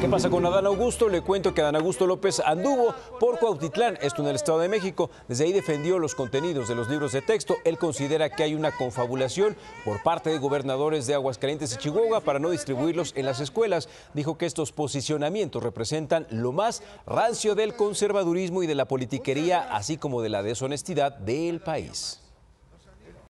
¿Qué pasa con Adán Augusto? Le cuento que Adán Augusto López anduvo por Cuautitlán, esto en el Estado de México. Desde ahí defendió los contenidos de los libros de texto. Él considera que hay una confabulación por parte de gobernadores de Aguascalientes y Chihuahua para no distribuirlos en las escuelas. Dijo que estos posicionamientos representan lo más rancio del conservadurismo y de la politiquería, así como de la deshonestidad del país.